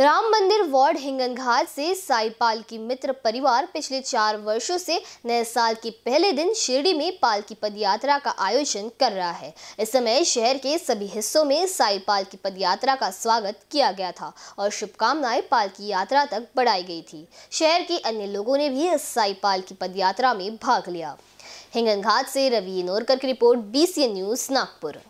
राम मंदिर वार्ड हिंगन घाट से साईपाल की मित्र परिवार पिछले चार वर्षों से नए साल के पहले दिन शिरडी में पाल की पदयात्रा का आयोजन कर रहा है इस समय शहर के सभी हिस्सों में साईपाल की पदयात्रा का स्वागत किया गया था और शुभकामनाएं पाल की यात्रा तक बढ़ाई गई थी शहर के अन्य लोगों ने भी इस साईपाल की पदयात्रा में भाग लिया हिंगन घाट से रवि नोरकर की रिपोर्ट बी न्यूज नागपुर